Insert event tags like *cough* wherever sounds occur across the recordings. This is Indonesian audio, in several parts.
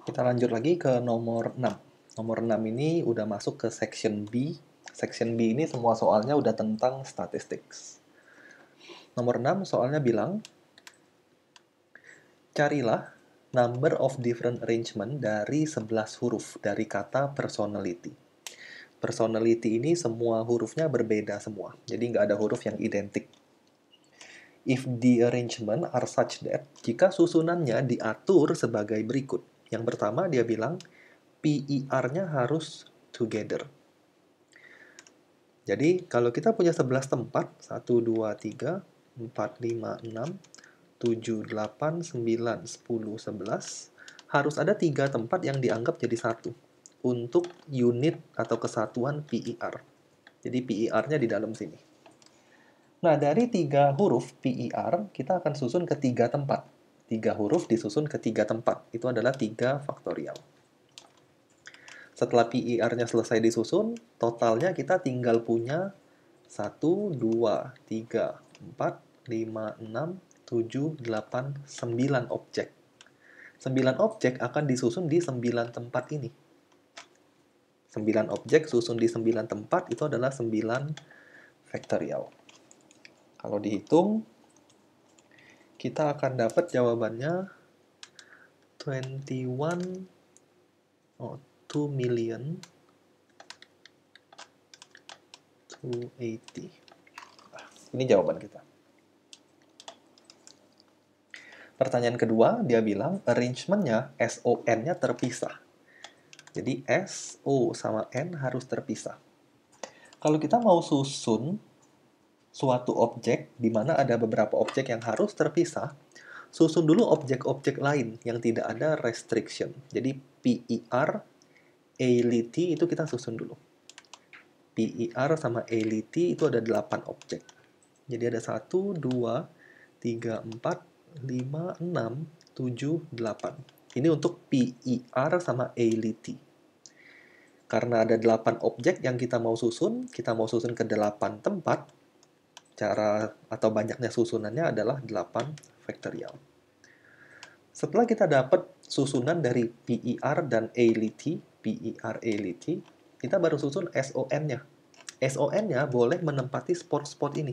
Kita lanjut lagi ke nomor 6. Nomor 6 ini udah masuk ke section B. Section B ini semua soalnya udah tentang statistik. Nomor 6 soalnya bilang, carilah number of different arrangement dari 11 huruf dari kata personality. Personality ini semua hurufnya berbeda semua, jadi nggak ada huruf yang identik if the arrangement are such that jika susunannya diatur sebagai berikut. Yang pertama dia bilang PER-nya harus together. Jadi kalau kita punya 11 tempat, 1, 2, 3, 4, 5, 6, 7, 8, 9, 10, 11, harus ada tiga tempat yang dianggap jadi satu untuk unit atau kesatuan PER. Jadi PER-nya di dalam sini. Nah, dari tiga huruf PER, kita akan susun ke tiga tempat. Tiga huruf disusun ke tiga tempat. Itu adalah tiga faktorial. Setelah PIR-nya e selesai disusun, totalnya kita tinggal punya 1, 2, 3, 4, 5, 6, 7, 8, 9 objek. 9 objek akan disusun di 9 tempat ini. 9 objek susun di 9 tempat itu adalah 9 vektorial. Kalau dihitung, kita akan dapat jawabannya 21 oh, 2 million 280 ah, ini jawaban kita pertanyaan kedua dia bilang arrangementnya SON-nya terpisah jadi S, O sama N harus terpisah kalau kita mau susun suatu objek di mana ada beberapa objek yang harus terpisah, susun dulu objek-objek lain yang tidak ada restriction. Jadi PER, ALT itu kita susun dulu. PER sama ALT itu ada 8 objek. Jadi ada 1, 2, 3, 4, 5, 6, 7, 8. Ini untuk PER sama ALT karena ada 8 objek yang kita mau susun, kita mau susun ke 8 tempat, cara atau banyaknya susunannya adalah 8 faktorial. Setelah kita dapat susunan dari PER dan ALT, PER ALT, kita baru susun SON-nya. SON-nya boleh menempati spot-spot ini.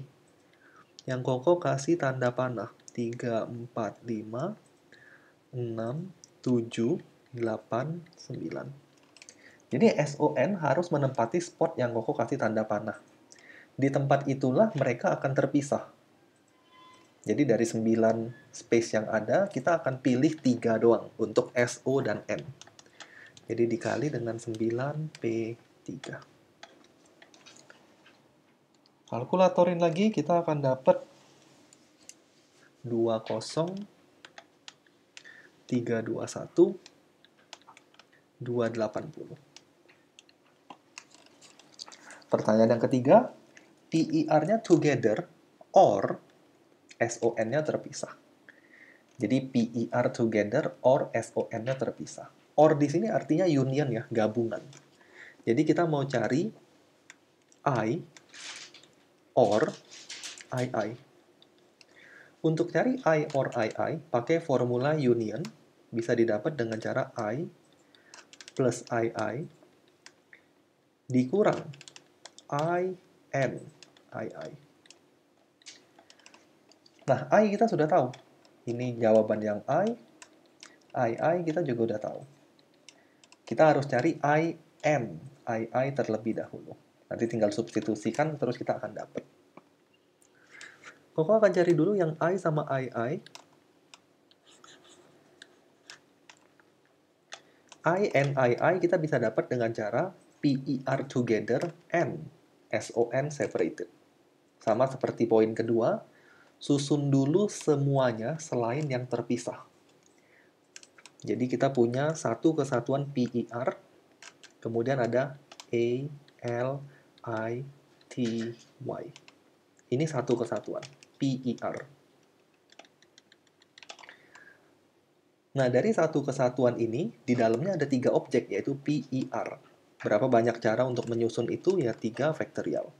Yang Koko kasih tanda panah. 3, 4, 5, 6, 7, 8, 9. Jadi SON harus menempati spot yang Koko kasih tanda panah di tempat itulah mereka akan terpisah. Jadi dari 9 space yang ada, kita akan pilih tiga doang untuk SO dan N. Jadi dikali dengan 9 P3. Kalkulatorin lagi, kita akan dapat dua delapan 280. Pertanyaan yang ketiga, per nya together or SON-nya terpisah. Jadi PER together or SON-nya terpisah. Or di sini artinya union ya, gabungan. Jadi kita mau cari I or II. Untuk cari I or II, pakai formula union bisa didapat dengan cara I plus II dikurang IN I, I. Nah, I kita sudah tahu. Ini jawaban yang I. I, I kita juga sudah tahu. Kita harus cari I, M. I, I terlebih dahulu. Nanti tinggal substitusikan, terus kita akan dapat. Koko akan cari dulu yang I sama I, I. I N I, I kita bisa dapat dengan cara PER together and N separated. Sama seperti poin kedua, susun dulu semuanya selain yang terpisah. Jadi kita punya satu kesatuan PIR, e kemudian ada A, L, I, T, Y. Ini satu kesatuan, PIR. E nah, dari satu kesatuan ini, di dalamnya ada tiga objek, yaitu PIR. E Berapa banyak cara untuk menyusun itu? Ya, tiga vektorial.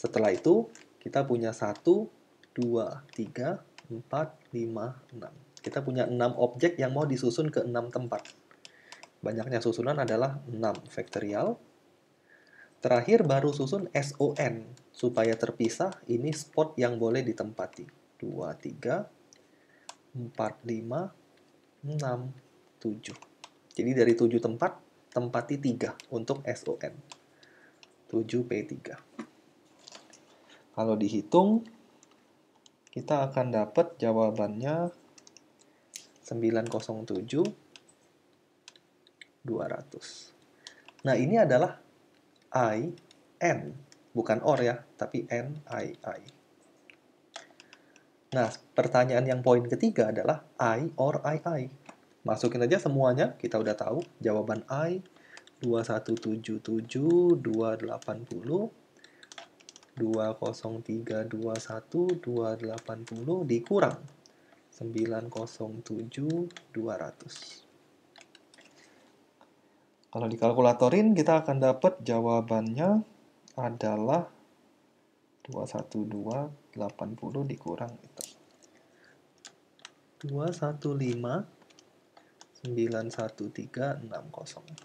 Setelah itu, kita punya 1, 2, 3, 4, 5, 6. Kita punya 6 objek yang mau disusun ke 6 tempat. Banyaknya susunan adalah 6 vektorial. Terakhir baru susun SON, supaya terpisah ini spot yang boleh ditempati. 2, 3, 4, 5, 6, 7. Jadi dari 7 tempat, tempati 3 untuk SON. 7P3. Kalau dihitung, kita akan dapat jawabannya 907 200. Nah, ini adalah I, N. Bukan OR ya, tapi N, I, I. Nah, pertanyaan yang poin ketiga adalah I or I, I. Masukin aja semuanya, kita udah tahu. Jawaban I 2177 280 20321 280 dikurang 907 200. Kalau dikalkulatorin kita akan dapat jawabannya adalah 212.80 dikurang itu. 215 913 60.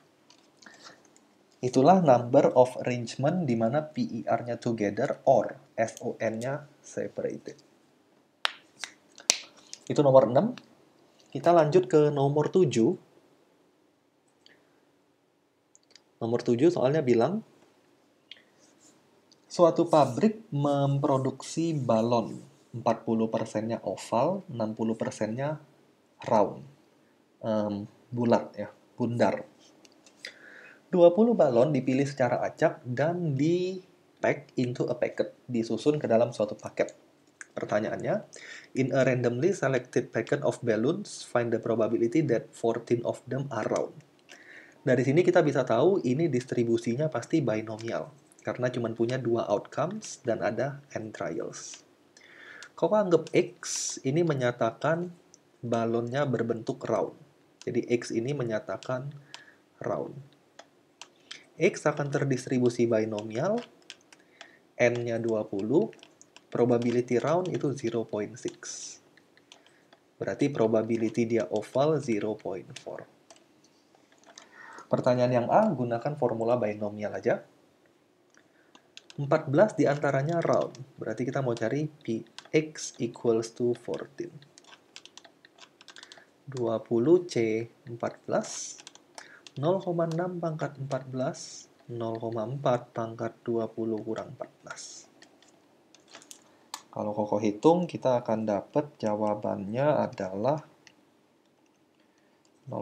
Itulah number of arrangement di mana PER-nya together or SON-nya separated. Itu nomor 6. Kita lanjut ke nomor 7. Nomor 7 soalnya bilang suatu pabrik memproduksi balon 40%-nya oval, 60%-nya round. Um, bulat ya, bundar. 20 balon dipilih secara acak dan di pack into a packet, disusun ke dalam suatu paket. Pertanyaannya, in a randomly selected packet of balloons, find the probability that 14 of them are round. Dari sini kita bisa tahu ini distribusinya pasti binomial, karena cuma punya dua outcomes dan ada n trials. Kau anggap X ini menyatakan balonnya berbentuk round. Jadi X ini menyatakan round. X akan terdistribusi binomial, N-nya 20, probability round itu 0.6. Berarti probability dia oval 0.4. Pertanyaan yang A, gunakan formula binomial aja. 14 diantaranya round, berarti kita mau cari px equals to 14. 20C 14 0,6 pangkat 14, 0,4 pangkat 20 kurang 14. Kalau Koko hitung, kita akan dapat jawabannya adalah 0,4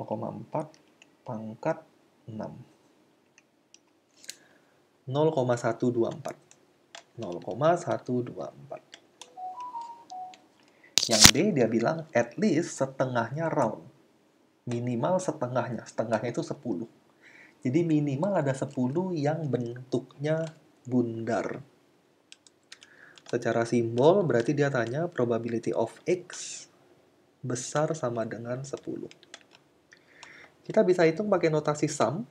pangkat 6. 0,124. 0,124. Yang D dia bilang at least setengahnya round minimal setengahnya. Setengahnya itu 10. Jadi minimal ada 10 yang bentuknya bundar. Secara simbol berarti dia tanya probability of X besar sama dengan 10. Kita bisa hitung pakai notasi sum.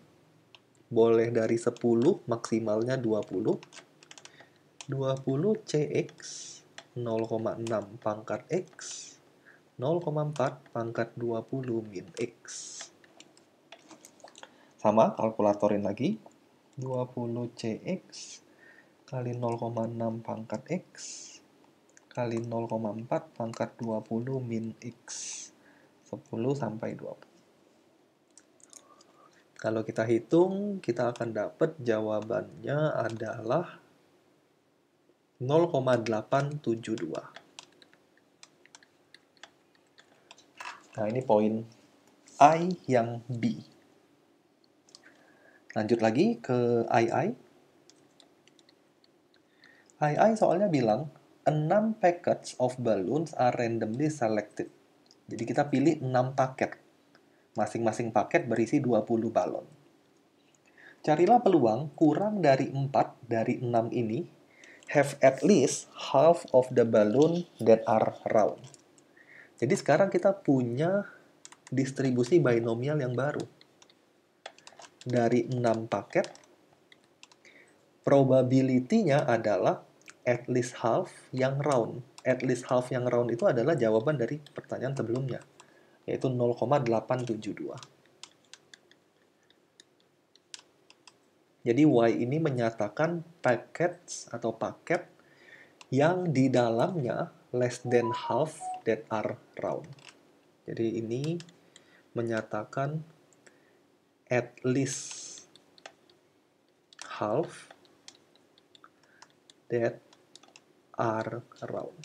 Boleh dari 10, maksimalnya 20. 20 CX 0,6 pangkat X 0,4 pangkat 20 min X. Sama, kalkulatorin lagi. 20 CX kali 0,6 pangkat X kali 0,4 pangkat 20 min X. 10 sampai 20. Kalau kita hitung, kita akan dapat jawabannya adalah 0,872. Nah, ini poin I yang B. Lanjut lagi ke II. II soalnya bilang 6 packets of balloons are randomly selected. Jadi kita pilih 6 paket. Masing-masing paket berisi 20 balon. Carilah peluang kurang dari 4 dari 6 ini have at least half of the balloon that are round. Jadi sekarang kita punya distribusi binomial yang baru. Dari 6 paket, probability-nya adalah at least half yang round. At least half yang round itu adalah jawaban dari pertanyaan sebelumnya, yaitu 0,872. Jadi Y ini menyatakan paket atau paket yang di dalamnya less than half that are round. Jadi ini menyatakan at least half that are round.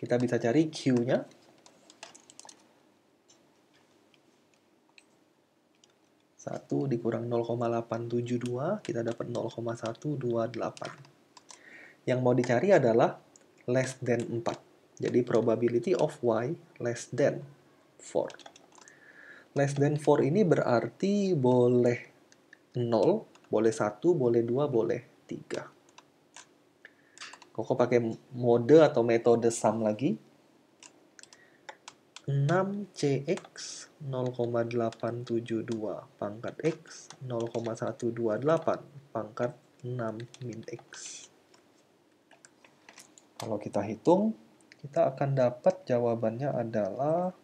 Kita bisa cari Q-nya. Satu dikurang 0,872, kita dapat 0,128. Yang mau dicari adalah less than 4. Jadi probability of Y less than 4. Less than 4 ini berarti boleh 0, boleh 1, boleh 2, boleh 3. Koko pakai mode atau metode sum lagi. 6CX 0,872 pangkat X 0,128 pangkat 6 min X. Kalau kita hitung, kita akan dapat jawabannya adalah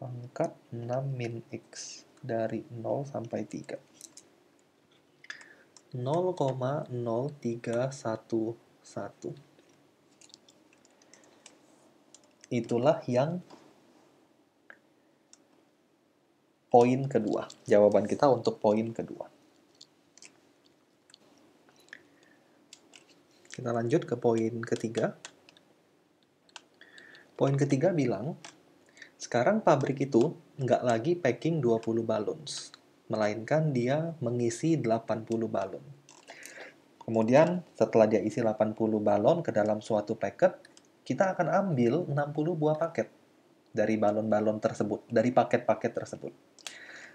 pangkat 6 min X dari 0 sampai 3. 0,0311 itulah yang poin kedua. Jawaban kita untuk poin kedua. Kita lanjut ke poin ketiga. Poin ketiga bilang, sekarang pabrik itu nggak lagi packing 20 balons, melainkan dia mengisi 80 balon. Kemudian setelah dia isi 80 balon ke dalam suatu paket, kita akan ambil 60 buah paket dari balon-balon tersebut, dari paket-paket tersebut.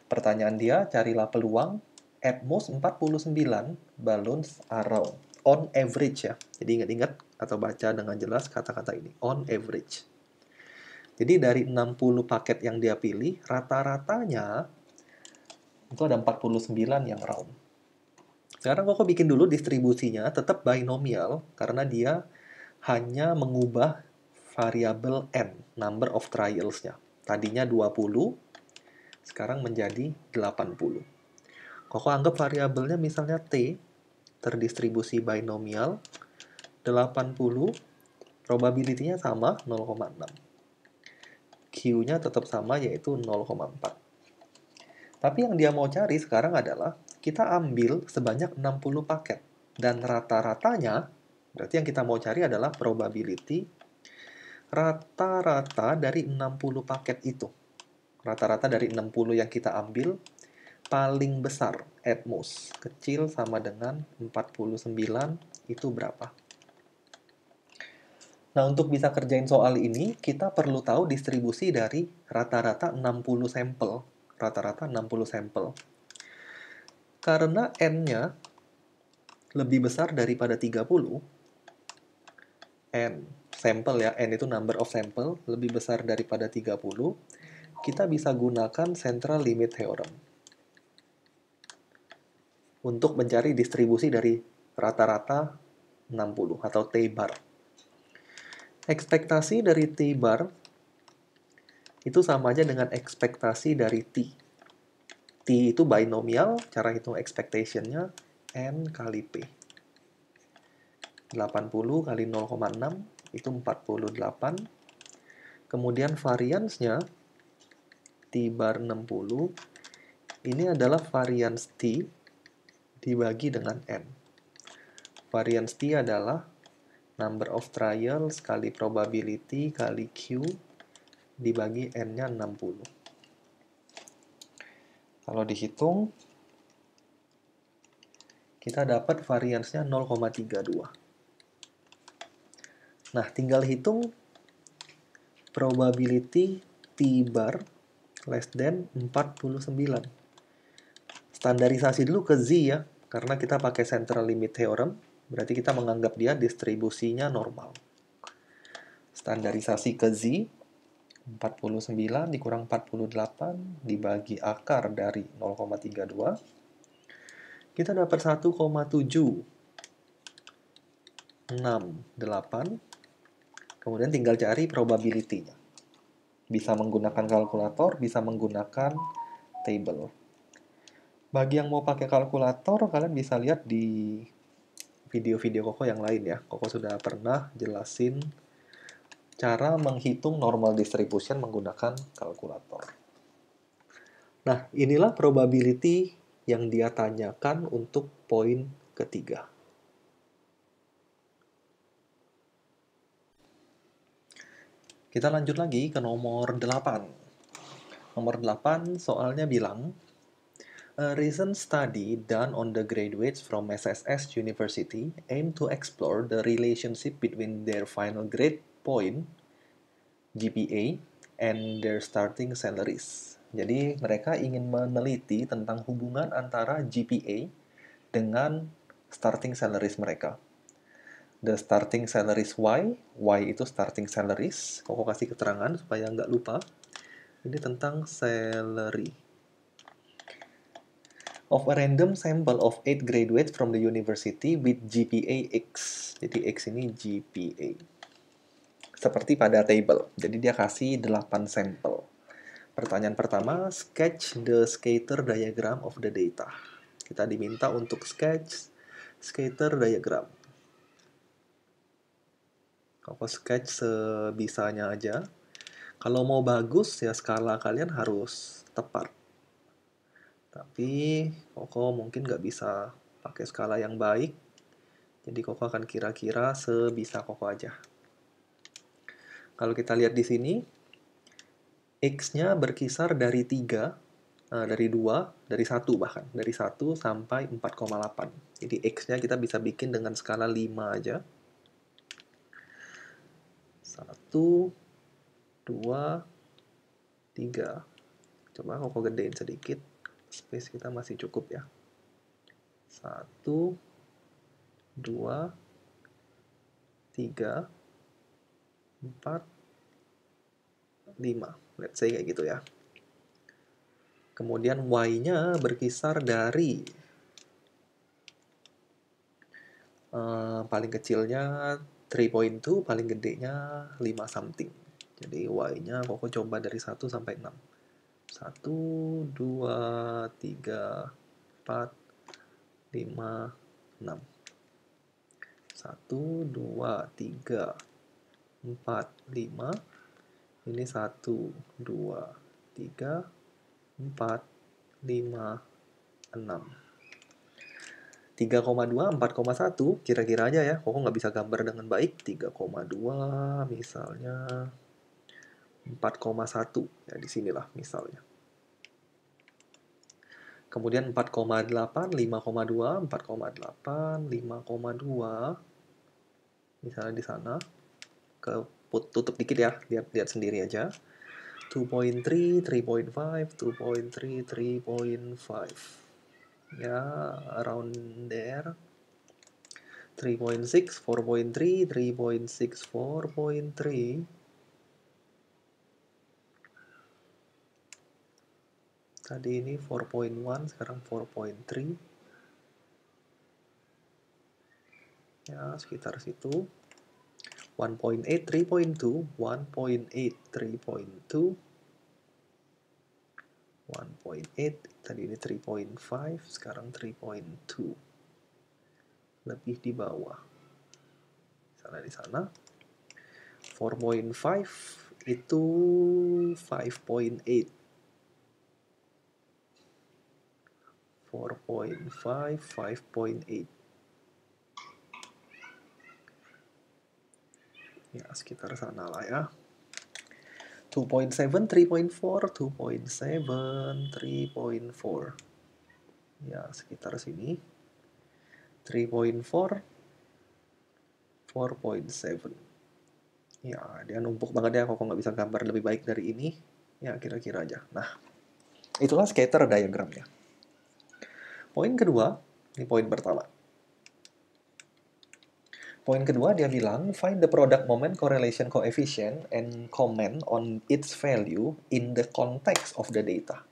Pertanyaan dia, carilah peluang at most 49 balons around on average ya. Jadi ingat-ingat atau baca dengan jelas kata-kata ini, on average. Jadi dari 60 paket yang dia pilih, rata-ratanya itu ada 49 yang round. Sekarang kok bikin dulu distribusinya tetap binomial karena dia hanya mengubah variabel n, number of trials-nya. Tadinya 20, sekarang menjadi 80. Koko anggap variabelnya misalnya t, terdistribusi binomial 80 probability-nya sama 0,6 Q-nya tetap sama yaitu 0,4 tapi yang dia mau cari sekarang adalah kita ambil sebanyak 60 paket dan rata-ratanya berarti yang kita mau cari adalah probability rata-rata dari 60 paket itu rata-rata dari 60 yang kita ambil paling besar at most kecil sama dengan 49 itu berapa? Nah, untuk bisa kerjain soal ini, kita perlu tahu distribusi dari rata-rata 60 sampel. Rata-rata 60 sampel. Karena n-nya lebih besar daripada 30, n sampel ya, n itu number of sample, lebih besar daripada 30, kita bisa gunakan central limit theorem untuk mencari distribusi dari rata-rata 60 atau T-bar. Ekspektasi dari T-bar itu sama aja dengan ekspektasi dari T. T itu binomial, cara hitung expectation-nya N kali P. 80 kali 0,6 itu 48. Kemudian variansnya T bar 60 ini adalah varians T dibagi dengan n. Variance t adalah number of trials kali probability kali Q dibagi N-nya 60. Kalau dihitung, kita dapat variansnya 0,32. Nah, tinggal hitung probability T bar less than 49. Standarisasi dulu ke Z ya, karena kita pakai central limit theorem, berarti kita menganggap dia distribusinya normal. Standarisasi ke Z, 49 dikurang 48 dibagi akar dari 0,32. Kita dapat 1,768. Kemudian tinggal cari probability-nya. Bisa menggunakan kalkulator, bisa menggunakan table. Bagi yang mau pakai kalkulator, kalian bisa lihat di video-video Koko yang lain ya. Koko sudah pernah jelasin cara menghitung normal distribution menggunakan kalkulator. Nah, inilah probability yang dia tanyakan untuk poin ketiga. Kita lanjut lagi ke nomor delapan. Nomor delapan soalnya bilang A recent study done on the graduates from SSS University aim to explore the relationship between their final grade point GPA and their starting salaries. Jadi mereka ingin meneliti tentang hubungan antara GPA dengan starting salaries mereka. The starting salaries Y, Y itu starting salaries. Kok kasih keterangan supaya nggak lupa. Ini tentang salary of a random sample of eight graduates from the university with GPA X. Jadi X ini GPA. Seperti pada table. Jadi dia kasih 8 sampel. Pertanyaan pertama, sketch the scatter diagram of the data. Kita diminta untuk sketch scatter diagram. Kalau sketch sebisanya aja. Kalau mau bagus ya skala kalian harus tepat tapi Koko mungkin nggak bisa pakai skala yang baik. Jadi Koko akan kira-kira sebisa Koko aja. Kalau kita lihat di sini, X-nya berkisar dari 3, nah eh, dari 2, dari 1 bahkan, dari 1 sampai 4,8. Jadi X-nya kita bisa bikin dengan skala 5 aja. 1, 2, 3. Coba Koko gedein sedikit space kita masih cukup ya. Satu, dua, tiga, empat, lima. Let's say kayak gitu ya. Kemudian Y-nya berkisar dari uh, paling kecilnya 3.2, paling gedenya 5 something. Jadi Y-nya kok coba dari 1 sampai 6. Satu, dua, tiga, empat, lima, enam. Satu, dua, tiga, empat, lima. Ini satu, dua, tiga, empat, lima, enam. 3,2, 4,1, kira-kira aja ya. Kok nggak bisa gambar dengan baik? 3,2 misalnya 4,1 ya di sinilah misalnya. Kemudian 4,8, 5,2, 4,8, 5,2 misalnya di sana ke tutup dikit ya, lihat lihat sendiri aja. 2.3, 3.5, 2.3, 3.5. Ya, around there. 3.6, 4.3, 3.6, 4.3. tadi ini 4.1 sekarang 4.3 ya sekitar situ 1.8 3.2 1.8 3.2 1.8 tadi ini 3.5 sekarang 3.2 lebih di bawah sana di sana 4.5 itu 5.8 4.5, 5.8. Ya, sekitar sana lah ya. 2.7, 3.4, 2.7, 3.4. Ya, sekitar sini. 3.4, 4.7. Ya, dia numpuk banget ya kok nggak bisa gambar lebih baik dari ini. Ya, kira-kira aja. Nah, itulah scatter diagramnya. Poin kedua, ini poin pertama. Poin kedua dia bilang find the product moment correlation coefficient and comment on its value in the context of the data.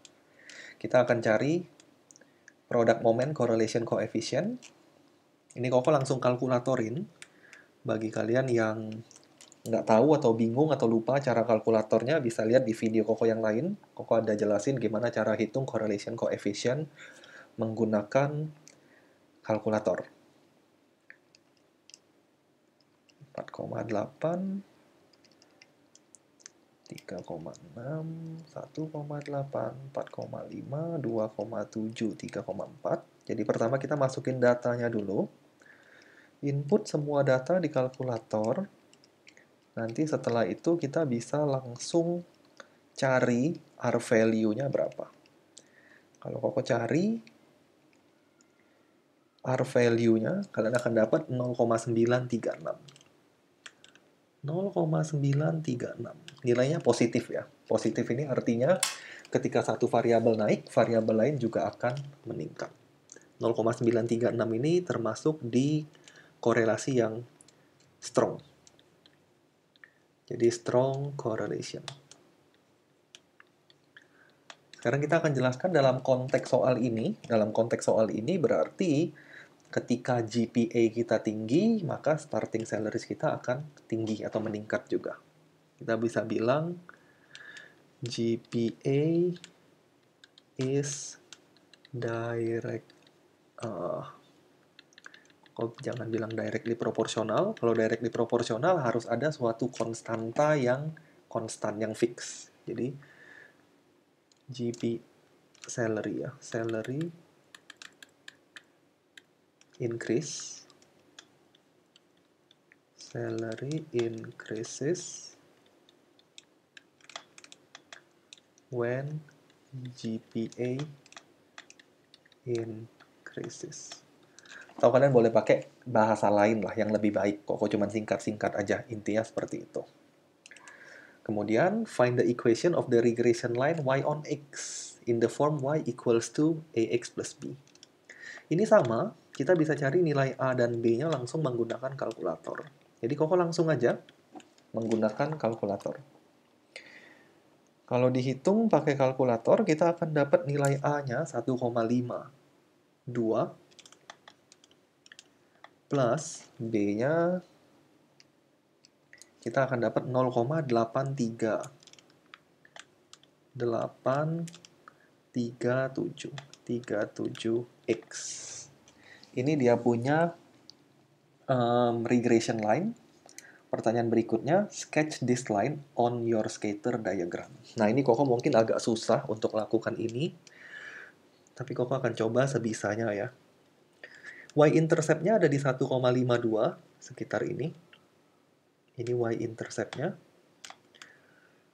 Kita akan cari product moment correlation coefficient. Ini koko langsung kalkulatorin bagi kalian yang nggak tahu atau bingung atau lupa cara kalkulatornya bisa lihat di video koko yang lain. Koko ada jelasin gimana cara hitung correlation coefficient menggunakan kalkulator. 4,8 3,6, 1,8, 4,5, 2,7, 3,4. Jadi pertama kita masukin datanya dulu. Input semua data di kalkulator. Nanti setelah itu kita bisa langsung cari R value-nya berapa. Kalau Koko cari R value-nya kalian akan dapat 0,936. 0,936. Nilainya positif ya. Positif ini artinya ketika satu variabel naik, variabel lain juga akan meningkat. 0,936 ini termasuk di korelasi yang strong. Jadi strong correlation. Sekarang kita akan jelaskan dalam konteks soal ini. Dalam konteks soal ini berarti ketika GPA kita tinggi, maka starting salaries kita akan tinggi atau meningkat juga. Kita bisa bilang GPA is direct uh, kok jangan bilang directly proportional. Kalau directly proportional harus ada suatu konstanta yang konstan yang fix. Jadi GP salary ya, salary increase salary increases when GPA increases atau kalian boleh pakai bahasa lain lah yang lebih baik kok cuma singkat-singkat aja intinya seperti itu kemudian find the equation of the regression line y on x in the form y equals to ax plus b ini sama kita bisa cari nilai A dan B-nya langsung menggunakan kalkulator. Jadi Koko langsung aja menggunakan kalkulator. Kalau dihitung pakai kalkulator, kita akan dapat nilai A-nya 1,5. 2 plus B-nya kita akan dapat 0,83. 837 37x ini dia punya um, regression line. Pertanyaan berikutnya, sketch this line on your skater diagram. Nah, ini Koko mungkin agak susah untuk lakukan ini, tapi Koko akan coba sebisanya ya. Y-interceptnya ada di 1,52, sekitar ini. Ini Y-interceptnya.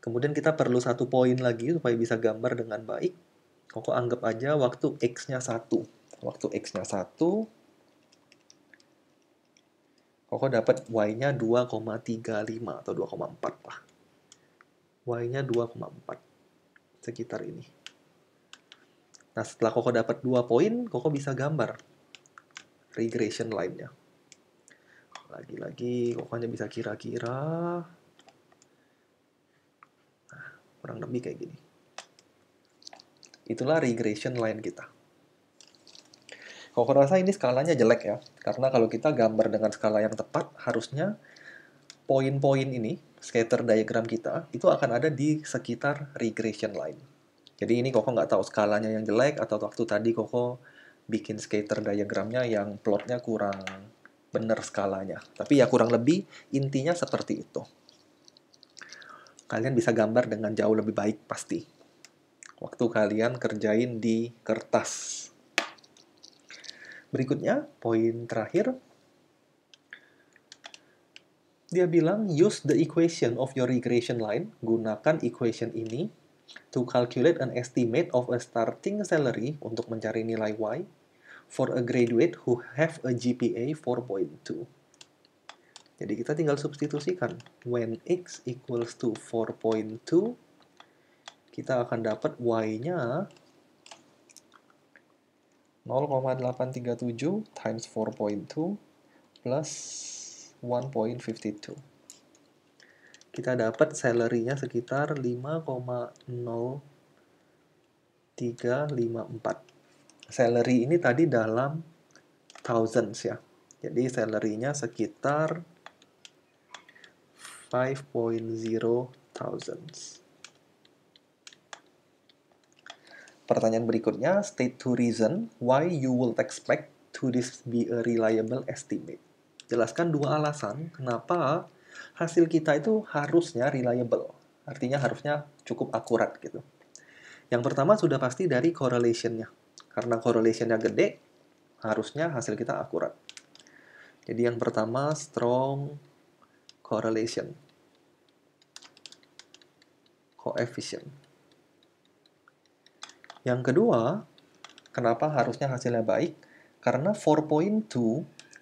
Kemudian kita perlu satu poin lagi supaya bisa gambar dengan baik. Koko anggap aja waktu X-nya 1 waktu x-nya 1, Koko dapat y-nya 2,35 atau 2,4 lah. Y-nya 2,4 sekitar ini. Nah, setelah Koko dapat 2 poin, Koko bisa gambar regression line-nya. Lagi-lagi, Koko hanya bisa kira-kira. Nah, kurang lebih kayak gini. Itulah regression line kita. Aku rasa ini skalanya jelek ya, karena kalau kita gambar dengan skala yang tepat, harusnya poin-poin ini, scatter diagram kita, itu akan ada di sekitar regression line. Jadi ini Koko nggak tahu skalanya yang jelek, atau waktu tadi Koko bikin scatter diagramnya yang plotnya kurang benar skalanya. Tapi ya kurang lebih intinya seperti itu. Kalian bisa gambar dengan jauh lebih baik pasti. Waktu kalian kerjain di kertas Berikutnya, poin terakhir. Dia bilang, use the equation of your regression line, gunakan equation ini, to calculate an estimate of a starting salary untuk mencari nilai Y for a graduate who have a GPA 4.2. Jadi kita tinggal substitusikan. When X equals to 4.2, kita akan dapat Y-nya 0,837 times 4.2 plus 1.52. Kita dapat salary-nya sekitar 5,0354. Salary ini tadi dalam thousands ya. Jadi salary-nya sekitar 5.0 thousands. Pertanyaan berikutnya, state to reason why you will expect to this be a reliable estimate. Jelaskan dua alasan kenapa hasil kita itu harusnya reliable. Artinya harusnya cukup akurat gitu. Yang pertama sudah pasti dari correlation-nya. Karena correlation-nya gede, harusnya hasil kita akurat. Jadi yang pertama strong correlation. Coefficient. Yang kedua, kenapa harusnya hasilnya baik? Karena 4.2,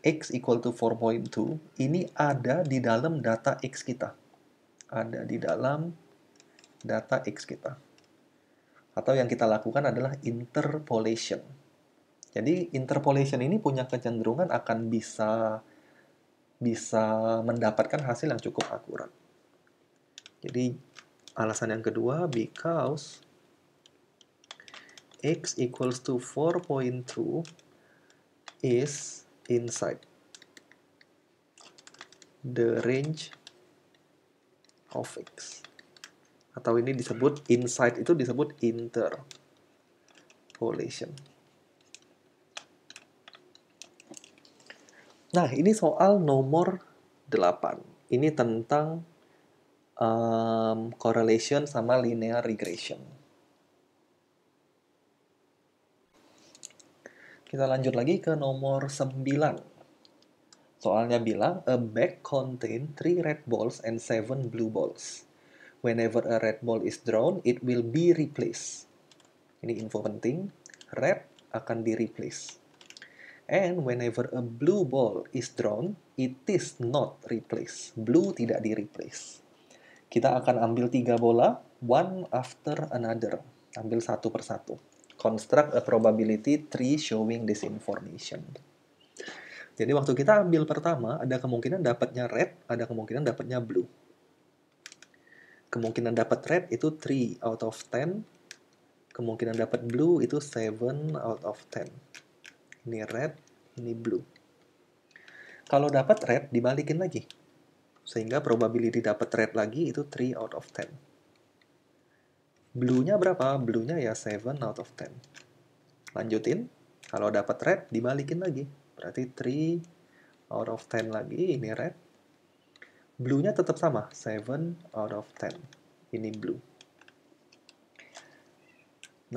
x equal to 4.2, ini ada di dalam data x kita. Ada di dalam data x kita. Atau yang kita lakukan adalah interpolation. Jadi interpolation ini punya kecenderungan akan bisa bisa mendapatkan hasil yang cukup akurat. Jadi alasan yang kedua because x equals to 4.2 is inside the range of x atau ini disebut inside itu disebut interpolation. Nah, ini soal nomor 8. Ini tentang um, correlation sama linear regression. Kita lanjut lagi ke nomor 9. Soalnya bilang, a bag contain 3 red balls and 7 blue balls. Whenever a red ball is drawn, it will be replaced. Ini info penting. Red akan di-replace. And whenever a blue ball is drawn, it is not replaced. Blue tidak di-replace. Kita akan ambil tiga bola, one after another. Ambil satu persatu construct a probability tree showing this information. Jadi waktu kita ambil pertama, ada kemungkinan dapatnya red, ada kemungkinan dapatnya blue. Kemungkinan dapat red itu 3 out of 10. Kemungkinan dapat blue itu 7 out of 10. Ini red, ini blue. Kalau dapat red, dibalikin lagi. Sehingga probability dapat red lagi itu 3 out of 10. Blue-nya berapa? Blue-nya ya 7 out of 10. Lanjutin. Kalau dapat red, dibalikin lagi. Berarti 3 out of 10 lagi. Ini red. Blue-nya tetap sama. 7 out of 10. Ini blue.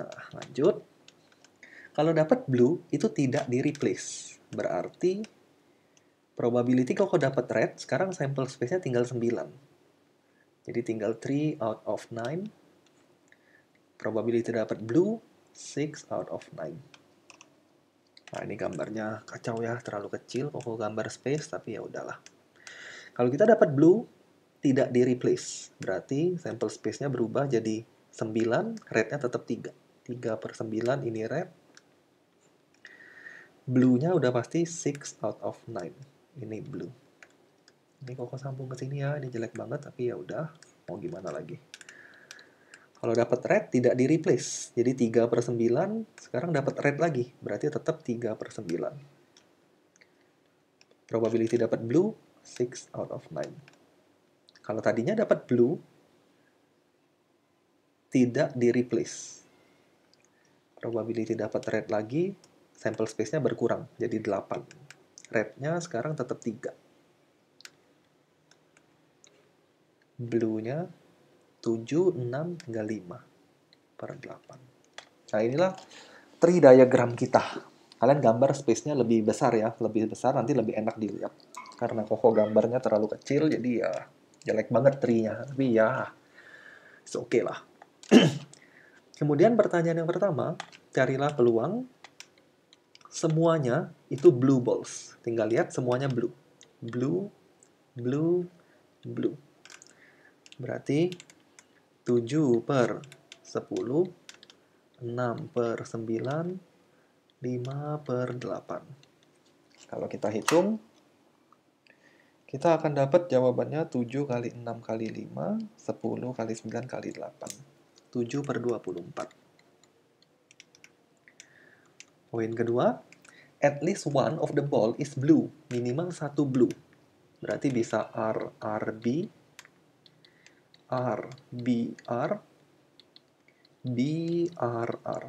Nah, lanjut. Kalau dapat blue, itu tidak di-replace. Berarti probability kalau kau dapat red, sekarang sampel space-nya tinggal 9. Jadi tinggal 3 out of 9 probability dapat blue 6 out of 9 nah ini gambarnya kacau ya terlalu kecil pokok gambar space tapi ya udahlah kalau kita dapat blue tidak di replace berarti sample space-nya berubah jadi 9 nya tetap 3 3 per 9 ini red blue-nya udah pasti 6 out of 9 ini blue ini kok sambung ke sini ya ini jelek banget tapi ya udah mau gimana lagi kalau dapat red tidak di replace. Jadi 3 per 9 sekarang dapat red lagi. Berarti tetap 3 per 9. Probability dapat blue 6 out of 9. Kalau tadinya dapat blue tidak di replace. Probability dapat red lagi sample space-nya berkurang jadi 8. Red-nya sekarang tetap 3. Blue-nya 7, 6, hingga 5 per 8. Nah inilah tree diagram kita. Kalian gambar space-nya lebih besar ya, lebih besar nanti lebih enak dilihat. Karena koko gambarnya terlalu kecil jadi ya jelek banget trinya nya Tapi ya, oke okay lah. *clears throat* Kemudian pertanyaan yang pertama, carilah peluang semuanya itu blue balls. Tinggal lihat semuanya blue. Blue, blue, blue. Berarti 7 per 10, 6 per 9, 5 per 8. Kalau kita hitung, kita akan dapat jawabannya 7 kali 6 kali 5, 10 kali 9 kali 8. 7 per 24. Poin kedua, at least one of the ball is blue. Minimal satu blue. Berarti bisa R, R, B, R, B, B, R, R, R.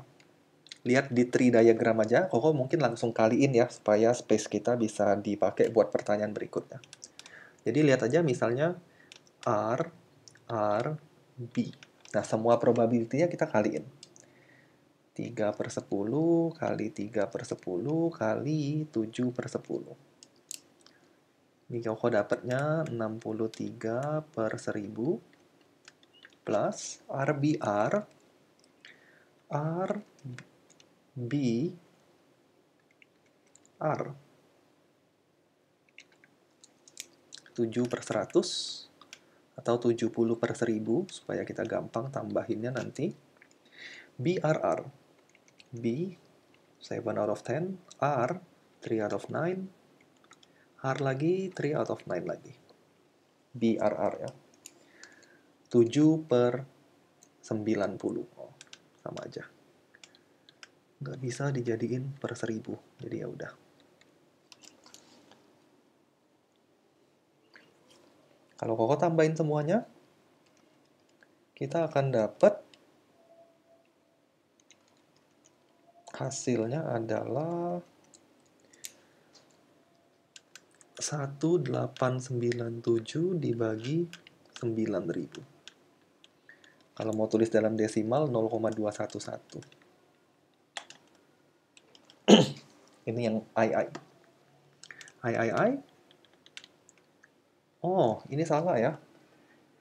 Lihat di tri diagram aja, Koko mungkin langsung kaliin ya, supaya space kita bisa dipakai buat pertanyaan berikutnya. Jadi lihat aja misalnya R, R, B. Nah, semua probability-nya kita kaliin. 3 per 10 kali 3 per 10 kali 7 per 10. Ini Koko dapatnya 63 per 1000 plus RBR RBR 7 per 100 atau 70 per 1000 supaya kita gampang tambahinnya nanti BRR B 7 out of 10 R 3 out of 9 R lagi 3 out of 9 lagi BRR ya 7 per 90. Oh, sama aja. Nggak bisa dijadiin per 1000. Jadi ya udah. Kalau koko tambahin semuanya, kita akan dapat hasilnya adalah 1897 dibagi 9000. Kalau mau tulis dalam desimal 0,211. *clears throat* Ini yang II. III. Oh, ini salah ya.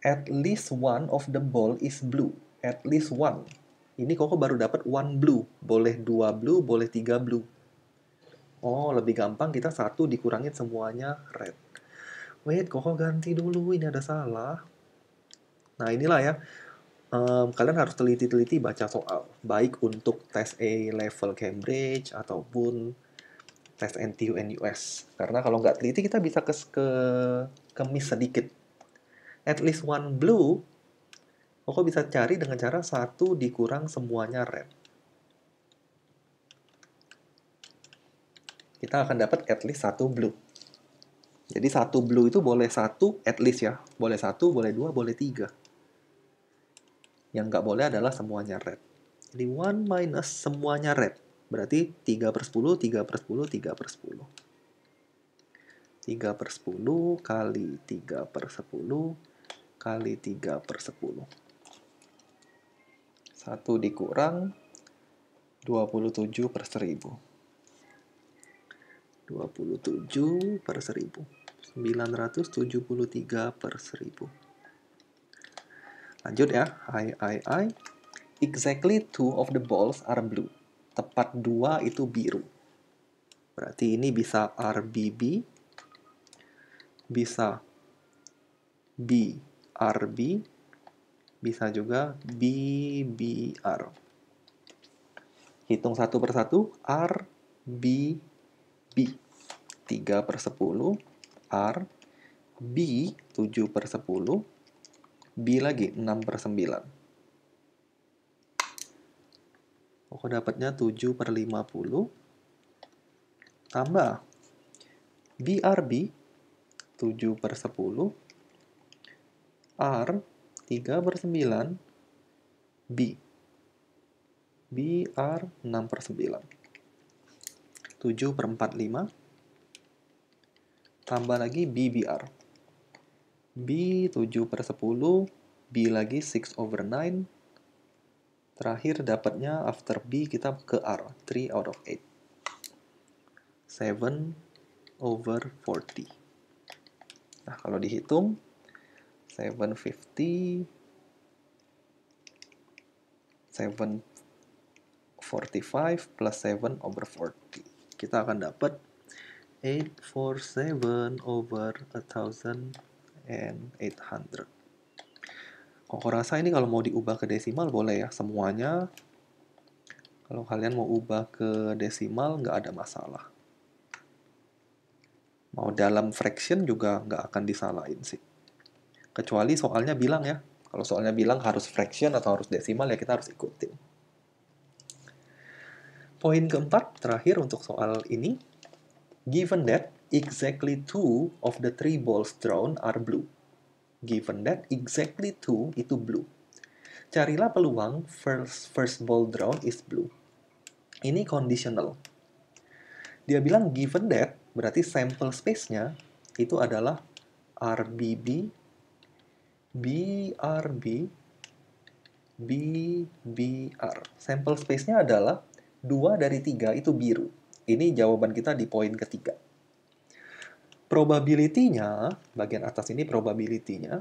At least one of the ball is blue. At least one. Ini kok baru dapat one blue. Boleh dua blue, boleh tiga blue. Oh, lebih gampang kita satu dikurangin semuanya red. Wait, kok ganti dulu. Ini ada salah. Nah, inilah ya um, kalian harus teliti-teliti baca soal, baik untuk tes A level Cambridge ataupun tes NTU NUS. Karena kalau nggak teliti kita bisa ke ke, ke sedikit. At least one blue, kok bisa cari dengan cara satu dikurang semuanya red. Kita akan dapat at least satu blue. Jadi satu blue itu boleh satu at least ya, boleh satu, boleh dua, boleh tiga. Yang nggak boleh adalah semuanya red. Jadi 1 minus semuanya red. Berarti 3 per 10, 3 per 10, 3 per 10. 3 per 10 kali 3 per 10 kali 3 per 10. 1 dikurang 27 per 1000. 27 per 1000. 973 per 1000. Lanjut ya. I, I, I. Exactly two of the balls are blue. Tepat dua itu biru. Berarti ini bisa RBB. Bisa BRB. Bisa juga BBR. Hitung satu persatu. R, B, B. per sepuluh, R, B 7 per 10, B lagi 6 per 9. Pokoknya dapatnya 7 per 50. Tambah BRB 7 per 10. R 3 per 9. B. BR 6 per 9. 7 per 45. Tambah lagi BBR. B 7 per 10, B lagi 6 over 9. Terakhir dapatnya after B kita ke R, 3 out of 8. 7 over 40. Nah, kalau dihitung, 750, 745 plus 7 over 40. Kita akan dapat 847 over 1000 and 800. Kok rasa ini kalau mau diubah ke desimal boleh ya, semuanya. Kalau kalian mau ubah ke desimal nggak ada masalah. Mau dalam fraction juga nggak akan disalahin sih. Kecuali soalnya bilang ya, kalau soalnya bilang harus fraction atau harus desimal ya kita harus ikutin. Poin keempat, terakhir untuk soal ini, given that exactly two of the three balls thrown are blue. Given that exactly two itu blue. Carilah peluang first, first ball drawn is blue. Ini conditional. Dia bilang given that, berarti sample space-nya itu adalah RBB, BRB, BBR. Sample space-nya adalah dua dari tiga itu biru. Ini jawaban kita di poin ketiga probability-nya, bagian atas ini probability-nya,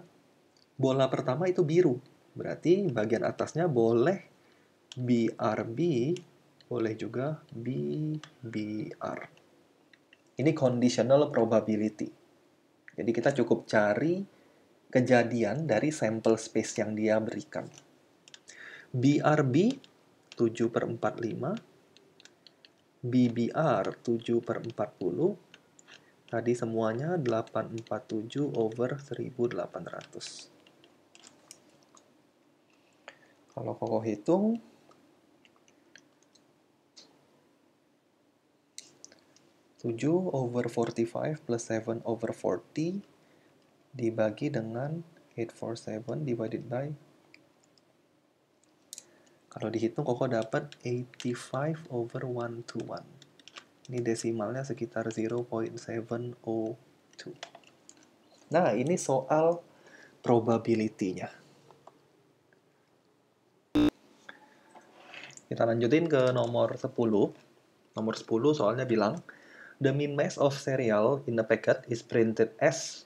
bola pertama itu biru. Berarti bagian atasnya boleh BRB, boleh juga BBR. Ini conditional probability. Jadi kita cukup cari kejadian dari sampel space yang dia berikan. BRB 7 per 45, BBR 7 per 40, Tadi semuanya 847 over 1800. Kalau koko hitung, tujuh over 45 plus 7 over 40 dibagi dengan 847 divided by kalau dihitung koko dapat 85 over 121 ini desimalnya sekitar 0.702. Nah, ini soal probability-nya. Kita lanjutin ke nomor 10. Nomor 10 soalnya bilang, The mean mass of cereal in the packet is printed as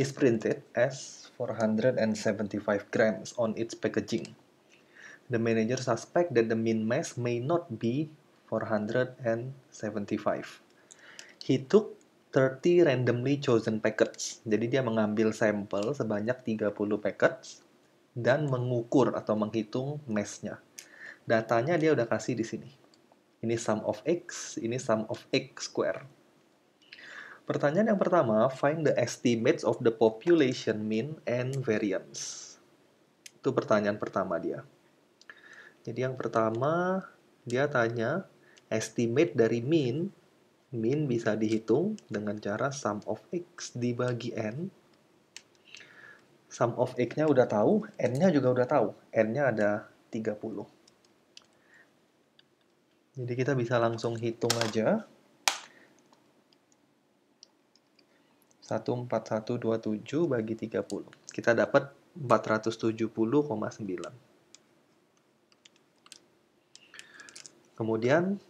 is printed as 475 grams on its packaging. The manager suspect that the mean mass may not be 475. He took 30 randomly chosen packets. Jadi dia mengambil sampel sebanyak 30 packets dan mengukur atau menghitung mesh-nya. Datanya dia udah kasih di sini. Ini sum of x, ini sum of x square. Pertanyaan yang pertama, find the estimates of the population mean and variance. Itu pertanyaan pertama dia. Jadi yang pertama, dia tanya Estimate dari mean, mean bisa dihitung dengan cara sum of x dibagi n. Sum of x-nya udah tahu, n-nya juga udah tahu. N-nya ada 30. Jadi kita bisa langsung hitung aja. 14127 bagi 30. Kita dapat 470,9. Kemudian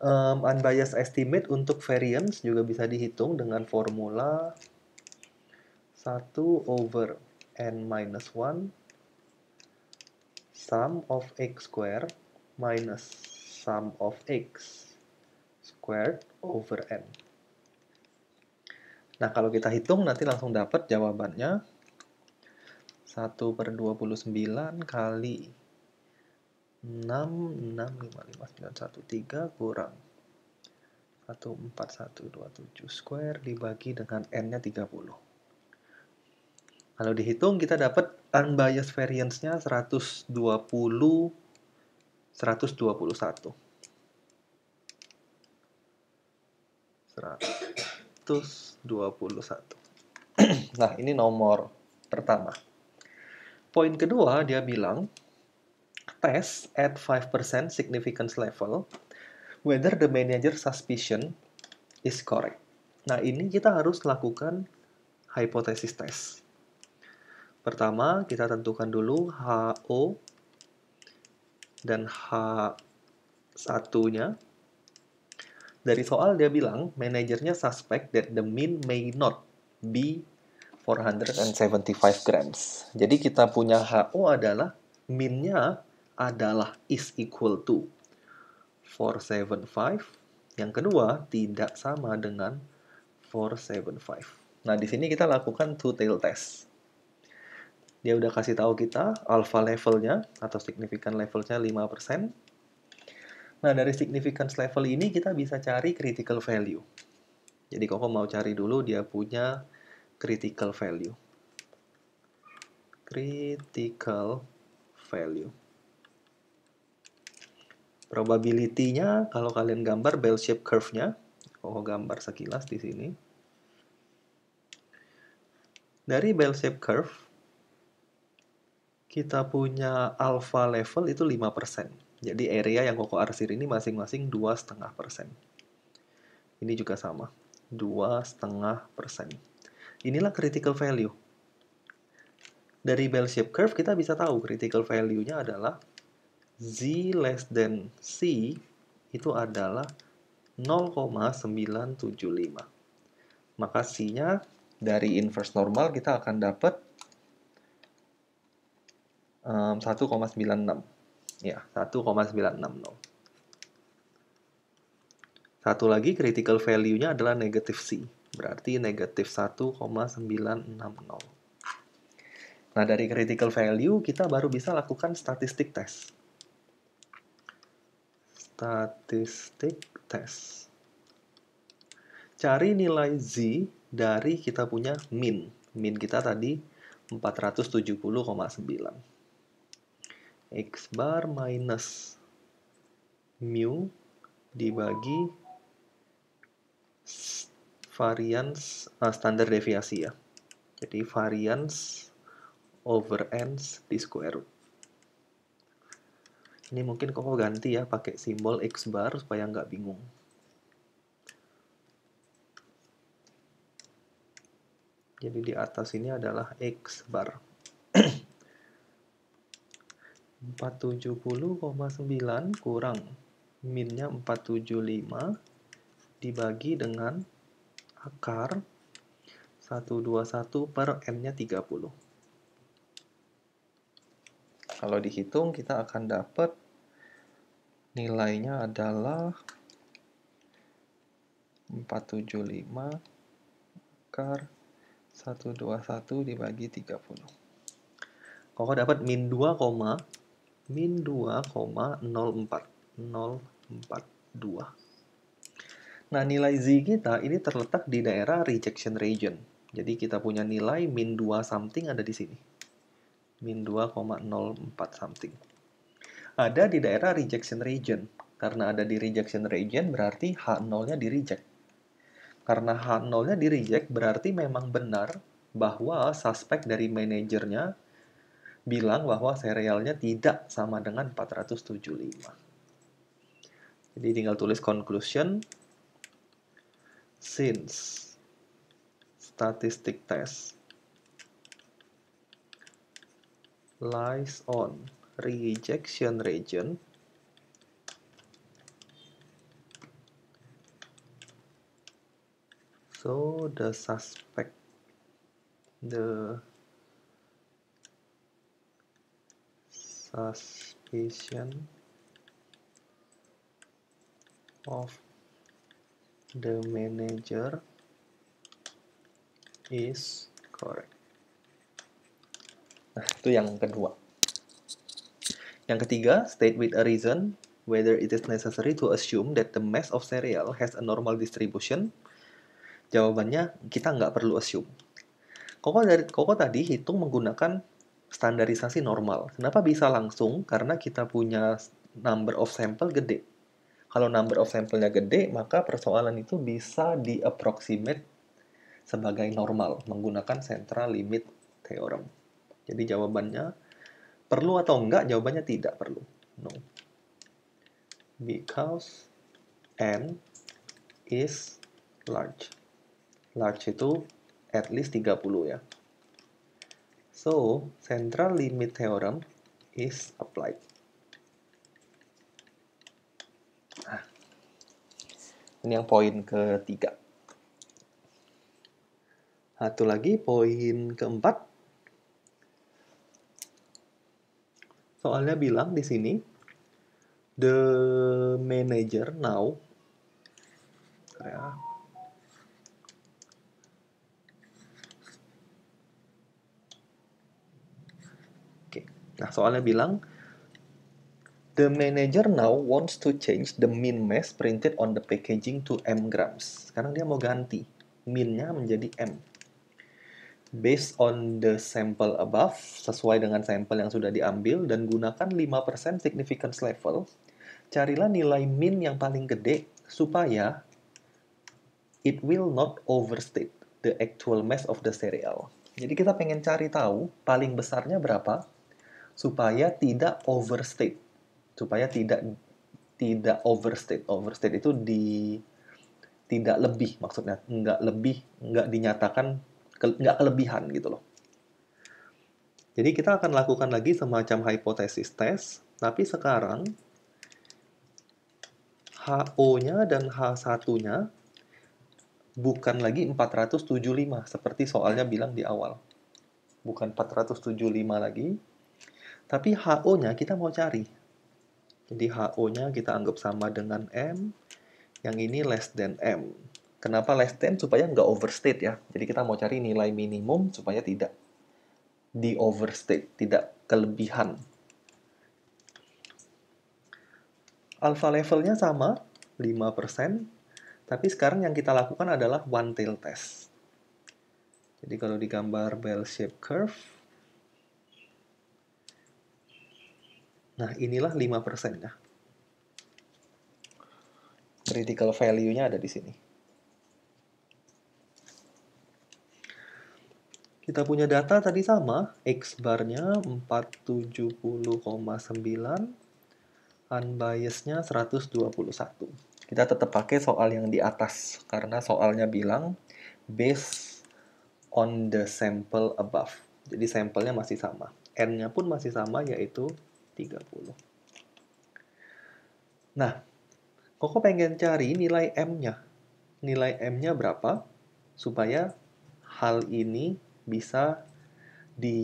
Um, unbiased estimate untuk variance juga bisa dihitung dengan formula 1 over n minus 1 sum of x square minus sum of x squared over n. Nah, kalau kita hitung nanti langsung dapat jawabannya 1 per 29 kali 6, kurang 14127 square dibagi dengan n-nya 30. Kalau dihitung kita dapat unbiased variance-nya 120, 121. 121. nah, ini nomor pertama. Poin kedua, dia bilang test at 5% significance level whether the manager suspicion is correct. Nah, ini kita harus lakukan hipotesis test. Pertama, kita tentukan dulu HO dan h satunya. Dari soal dia bilang, manajernya suspect that the mean may not be 475 grams. Jadi kita punya HO adalah minnya adalah is equal to 475. Yang kedua tidak sama dengan 475. Nah, di sini kita lakukan two-tail test. Dia udah kasih tahu kita alpha levelnya atau significant levelnya 5%. Nah, dari significance level ini kita bisa cari critical value. Jadi, Koko mau cari dulu dia punya critical value. Critical value. Probability-nya kalau kalian gambar bell shape curve-nya, oh gambar sekilas di sini. Dari bell shape curve, kita punya alpha level itu 5%. Jadi area yang koko arsir ini masing-masing 2,5%. Ini juga sama, 2,5%. Inilah critical value. Dari bell shape curve kita bisa tahu critical value-nya adalah z less than c itu adalah 0,975. Maka C-nya dari inverse normal kita akan dapat um, 1,96. Ya, 1,960. Satu lagi critical value-nya adalah negatif C. Berarti negatif 1,960. Nah, dari critical value kita baru bisa lakukan statistik test statistik test. Cari nilai Z dari kita punya min. Min kita tadi 470,9. X bar minus mu dibagi variance uh, standar deviasi ya. Jadi variance over n di square root. Ini mungkin kok ganti ya pakai simbol X bar supaya nggak bingung. Jadi di atas ini adalah X bar. 470,9 *clears throat* kurang minnya 475 dibagi dengan akar 121 per n-nya 30. Kalau dihitung kita akan dapat nilainya adalah 475 akar 121 dibagi 30. Kok dapat min 2, min 2,04 042. Nah, nilai Z kita ini terletak di daerah rejection region. Jadi kita punya nilai min 2 something ada di sini min 2,04 something. Ada di daerah rejection region. Karena ada di rejection region, berarti H0-nya di reject. Karena H0-nya di reject, berarti memang benar bahwa suspek dari manajernya bilang bahwa serialnya tidak sama dengan 475. Jadi tinggal tulis conclusion since statistic test lies on rejection region so the suspect the suspicion of the manager is correct Nah, itu yang kedua. Yang ketiga, state with a reason whether it is necessary to assume that the mass of cereal has a normal distribution. Jawabannya, kita nggak perlu assume. Koko, dari, Koko tadi hitung menggunakan standarisasi normal. Kenapa bisa langsung? Karena kita punya number of sample gede. Kalau number of sample-nya gede, maka persoalan itu bisa di-approximate sebagai normal menggunakan central limit theorem. Jadi jawabannya perlu atau enggak? Jawabannya tidak perlu. No. Because n is large. Large itu at least 30 ya. So, central limit theorem is applied. Ah. ini yang poin ketiga. Satu lagi poin keempat Soalnya bilang di sini the manager now ya. Oke. Nah, soalnya bilang The manager now wants to change the min mass printed on the packaging to m grams. Sekarang dia mau ganti minnya menjadi m based on the sample above, sesuai dengan sampel yang sudah diambil, dan gunakan 5% significance level, carilah nilai min yang paling gede, supaya it will not overstate the actual mass of the cereal. Jadi kita pengen cari tahu paling besarnya berapa, supaya tidak overstate, supaya tidak tidak overstate. Overstate itu di tidak lebih maksudnya, nggak lebih, nggak dinyatakan nggak kelebihan gitu loh. Jadi kita akan lakukan lagi semacam hipotesis tes, tapi sekarang HO-nya dan H1-nya bukan lagi 475 seperti soalnya bilang di awal. Bukan 475 lagi, tapi HO-nya kita mau cari. Jadi HO-nya kita anggap sama dengan M, yang ini less than M. Kenapa less than? Supaya nggak overstate ya. Jadi kita mau cari nilai minimum supaya tidak di overstate, tidak kelebihan. Alpha levelnya sama, 5%. Tapi sekarang yang kita lakukan adalah one tail test. Jadi kalau digambar bell shape curve, Nah, inilah 5% ya. Critical value-nya ada di sini. kita punya data tadi sama, X bar barnya 470,9, unbiasednya 121. Kita tetap pakai soal yang di atas, karena soalnya bilang based on the sample above. Jadi sampelnya masih sama. N-nya pun masih sama, yaitu 30. Nah, Koko pengen cari nilai M-nya. Nilai M-nya berapa? Supaya hal ini bisa di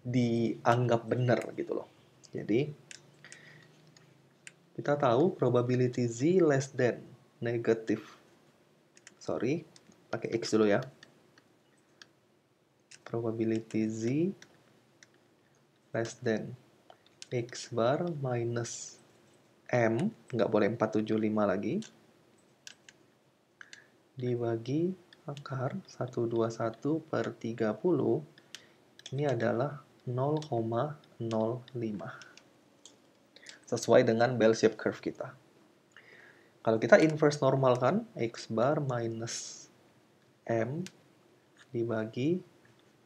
dianggap benar gitu loh. Jadi kita tahu probability z less than negative. Sorry, pakai x dulu ya. Probability z less than x bar minus m, nggak boleh 475 lagi, dibagi akar 121 per 30 ini adalah 0,05 sesuai dengan bell shape curve kita. Kalau kita inverse normal kan, x bar minus m dibagi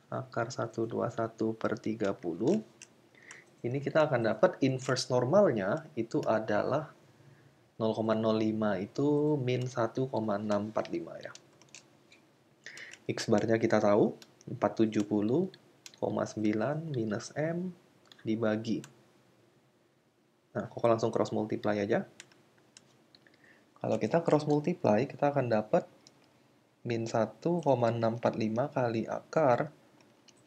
akar 121 per 30. Ini kita akan dapat inverse normalnya itu adalah 0,05 itu min 1,645 ya. X barnya kita tahu 470,9 minus M dibagi. Nah, kok langsung cross multiply aja. Kalau kita cross multiply, kita akan dapat min 1,645 kali akar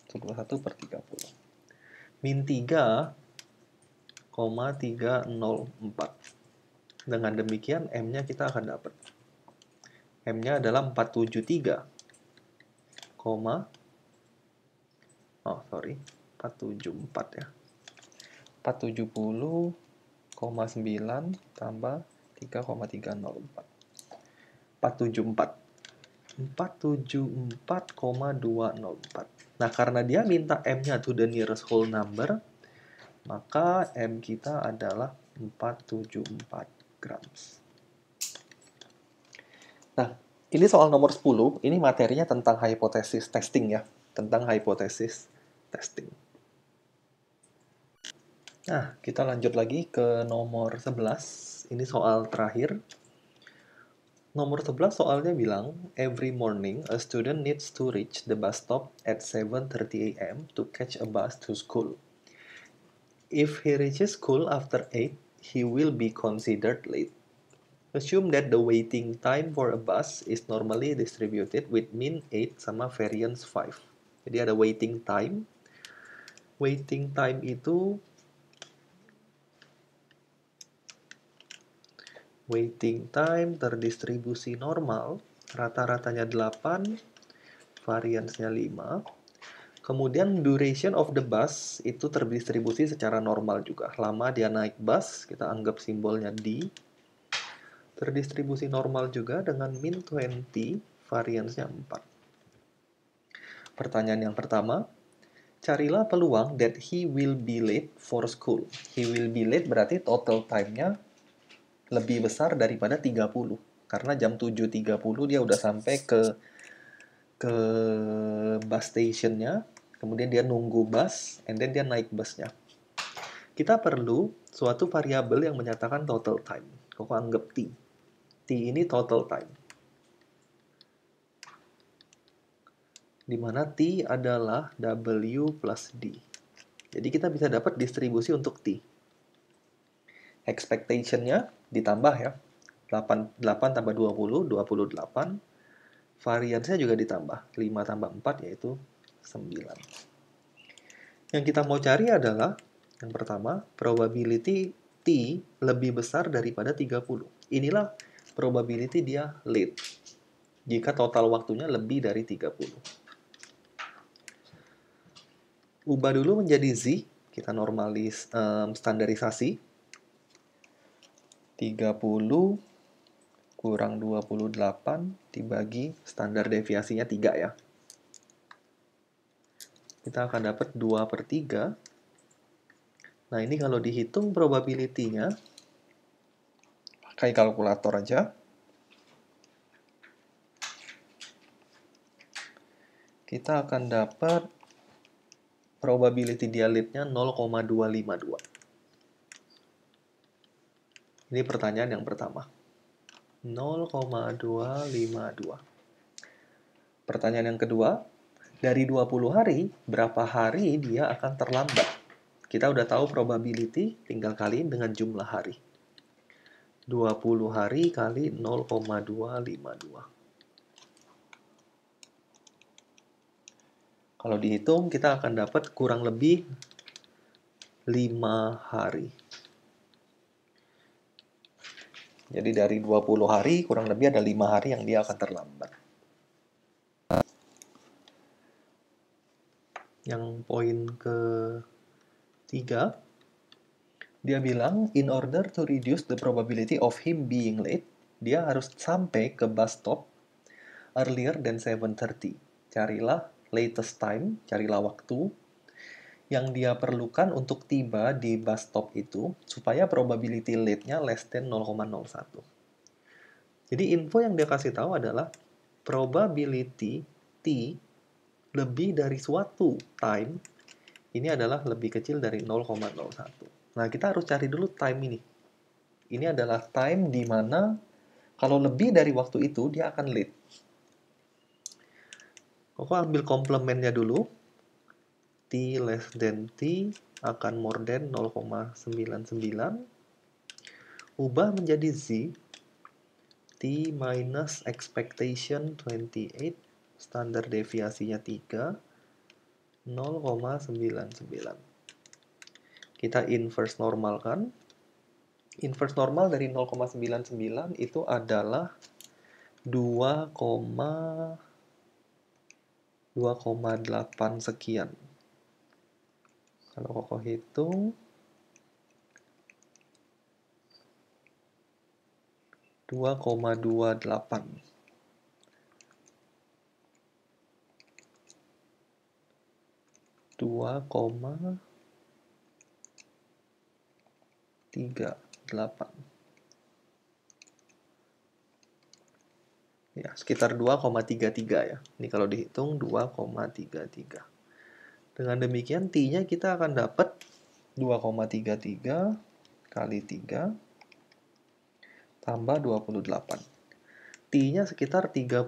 1 per 30. Min 3,304. Dengan demikian, M-nya kita akan dapat. M-nya adalah 473 koma oh sorry 474 ya 470,9 tambah 3,304 474 474,204 nah karena dia minta M-nya to the nearest whole number maka M kita adalah 474 grams nah ini soal nomor 10, ini materinya tentang hipotesis testing ya, tentang hipotesis testing. Nah, kita lanjut lagi ke nomor 11, ini soal terakhir. Nomor 11 soalnya bilang, every morning a student needs to reach the bus stop at 7.30 a.m. to catch a bus to school. If he reaches school after 8, he will be considered late. Assume that the waiting time for a bus is normally distributed with mean 8 sama variance 5. Jadi ada waiting time. Waiting time itu waiting time terdistribusi normal, rata-ratanya 8, variance-nya 5. Kemudian duration of the bus itu terdistribusi secara normal juga. Lama dia naik bus, kita anggap simbolnya D terdistribusi normal juga dengan min 20 variansnya 4. Pertanyaan yang pertama, carilah peluang that he will be late for school. He will be late berarti total time-nya lebih besar daripada 30. Karena jam 7.30 dia udah sampai ke ke bus station-nya, kemudian dia nunggu bus, and then dia naik busnya. Kita perlu suatu variabel yang menyatakan total time. Kok anggap T. T ini total time. Dimana T adalah W plus D. Jadi kita bisa dapat distribusi untuk T. Expectation-nya ditambah ya. 8, 8 tambah 20, 28. Variansnya juga ditambah. 5 tambah 4 yaitu 9. Yang kita mau cari adalah, yang pertama, probability T lebih besar daripada 30. Inilah probability dia lead jika total waktunya lebih dari 30. Ubah dulu menjadi Z, kita normalis um, standarisasi. 30 kurang 28 dibagi standar deviasinya 3 ya. Kita akan dapat 2 per 3. Nah ini kalau dihitung probability-nya, pakai kalkulator aja. Kita akan dapat probability dialitnya 0,252. Ini pertanyaan yang pertama. 0,252. Pertanyaan yang kedua, dari 20 hari, berapa hari dia akan terlambat? Kita udah tahu probability, tinggal kaliin dengan jumlah hari. 20 hari kali 0,252. Kalau dihitung kita akan dapat kurang lebih 5 hari. Jadi dari 20 hari kurang lebih ada 5 hari yang dia akan terlambat. Yang poin ke 3 dia bilang in order to reduce the probability of him being late, dia harus sampai ke bus stop earlier than 7.30. Carilah latest time, carilah waktu yang dia perlukan untuk tiba di bus stop itu supaya probability late-nya less than 0,01. Jadi info yang dia kasih tahu adalah probability T lebih dari suatu time ini adalah lebih kecil dari 0,01. Nah, kita harus cari dulu time ini. Ini adalah time di mana kalau lebih dari waktu itu, dia akan late. Aku ambil komplementnya dulu. T less than T akan more than 0,99. Ubah menjadi Z. T minus expectation 28. Standar deviasinya 3. 0,99. Kita inverse normal kan. Inverse normal dari 0,99 itu adalah 2,28 sekian. Kalau kokoh hitung 2,28. Dua koma 38 ya sekitar 2,33 ya ini kalau dihitung 2,33 dengan demikian t nya kita akan dapat 2,33 kali 3 tambah 28 T-nya sekitar 34,99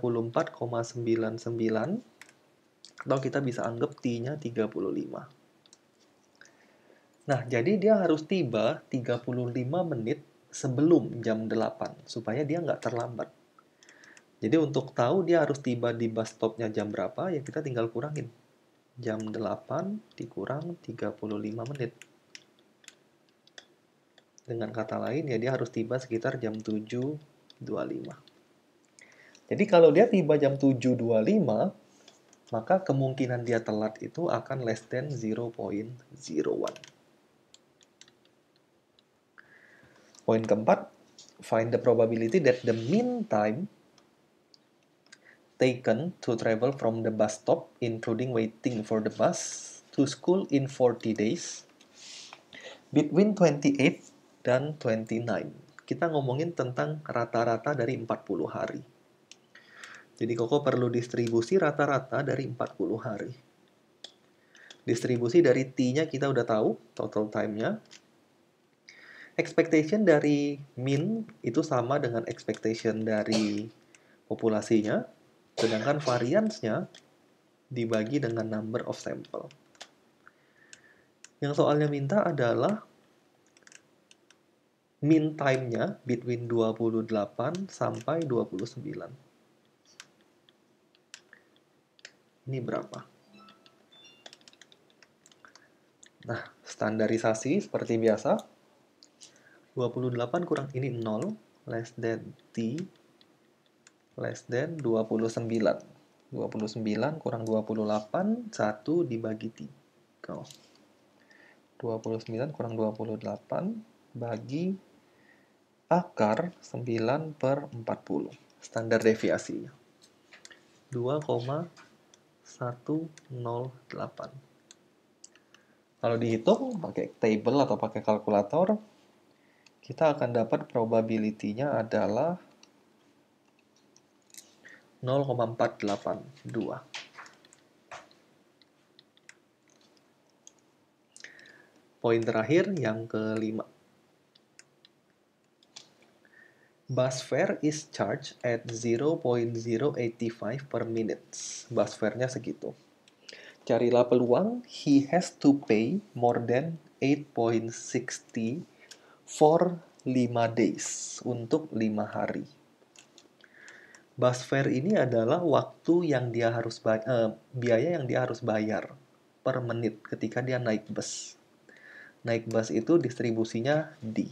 atau kita bisa anggap T-nya 35. Nah, jadi dia harus tiba 35 menit sebelum jam 8 supaya dia nggak terlambat. Jadi untuk tahu dia harus tiba di bus stopnya jam berapa, ya kita tinggal kurangin. Jam 8 dikurang 35 menit. Dengan kata lain, ya dia harus tiba sekitar jam 7.25. Jadi kalau dia tiba jam 7.25, maka kemungkinan dia telat itu akan less than 0.01. Poin keempat, find the probability that the mean time taken to travel from the bus stop, including waiting for the bus to school in 40 days, between 28 dan 29. Kita ngomongin tentang rata-rata dari 40 hari. Jadi Koko perlu distribusi rata-rata dari 40 hari. Distribusi dari T-nya kita udah tahu, total time-nya expectation dari mean itu sama dengan expectation dari populasinya, sedangkan variansnya dibagi dengan number of sample. Yang soalnya minta adalah mean time-nya between 28 sampai 29. Ini berapa? Nah, standarisasi seperti biasa, 28 kurang ini 0 less than t less than 29 29 kurang 28 1 dibagi 3 Go. 29 kurang 28 bagi akar 9 per 40 standar deviasi. 2,108 kalau dihitung pakai table atau pakai kalkulator kita akan dapat probability-nya adalah 0,482. Poin terakhir yang kelima. Bus fare is charged at 0.085 per minute. Bus fare-nya segitu. Carilah peluang, he has to pay more than 8.60 for 5 days untuk 5 hari. Bus fare ini adalah waktu yang dia harus bayar, eh, biaya yang dia harus bayar per menit ketika dia naik bus. Naik bus itu distribusinya di.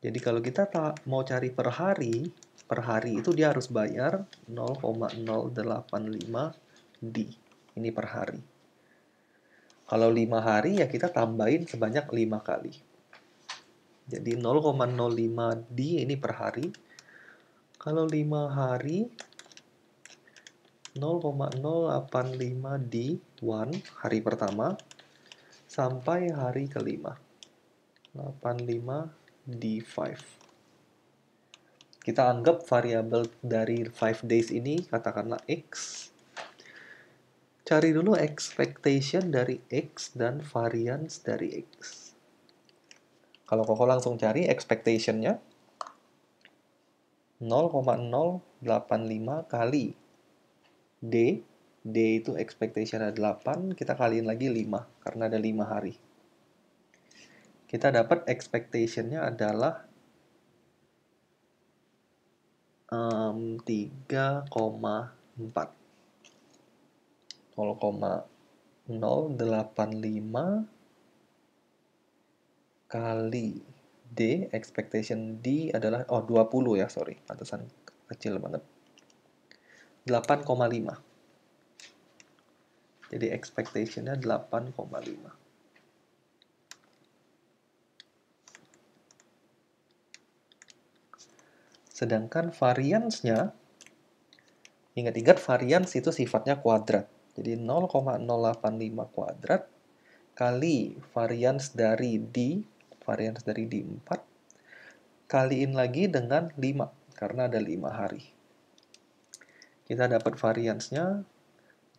Jadi kalau kita mau cari per hari, per hari itu dia harus bayar 0,085 di. Ini per hari. Kalau 5 hari ya kita tambahin sebanyak 5 kali. Jadi 0,05 D ini per hari. Kalau 5 hari 0,085 D 1 hari pertama sampai hari kelima. 85 D5. Kita anggap variabel dari 5 days ini katakanlah X Cari dulu expectation dari X dan variance dari X. Kalau Koko langsung cari expectationnya 0,085 kali D. D itu expectation ada 8, kita kaliin lagi 5, karena ada 5 hari. Kita dapat expectationnya adalah um, 3,4. 0,085 kali D, expectation D adalah, oh 20 ya, sorry, pantesan kecil banget. 8,5. Jadi expectationnya 8,5. Sedangkan variansnya, ingat-ingat varians itu sifatnya kuadrat. Jadi 0,085 kuadrat kali varians dari D, varians dari D4, kaliin lagi dengan 5, karena ada 5 hari. Kita dapat variansnya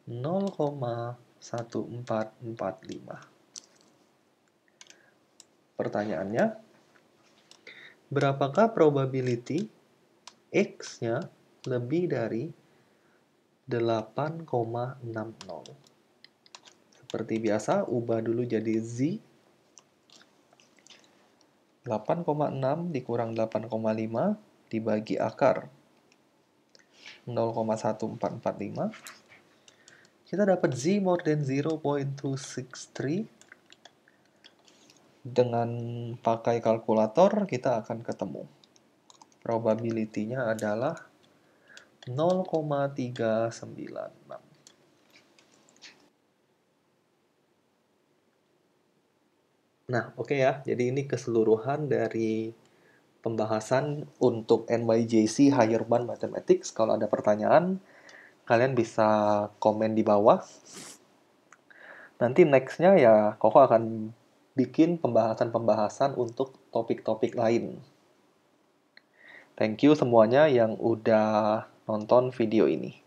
0,1445. Pertanyaannya, berapakah probability X-nya lebih dari 8,60. Seperti biasa, ubah dulu jadi Z. 8,6 dikurang 8,5 dibagi akar 0,1445. Kita dapat Z more than 0.263. Dengan pakai kalkulator, kita akan ketemu. Probability-nya adalah 0,396. Nah, oke okay ya. Jadi ini keseluruhan dari pembahasan untuk NYJC Higher Band Mathematics. Kalau ada pertanyaan, kalian bisa komen di bawah. Nanti nextnya ya Koko akan bikin pembahasan-pembahasan untuk topik-topik lain. Thank you semuanya yang udah nonton video ini.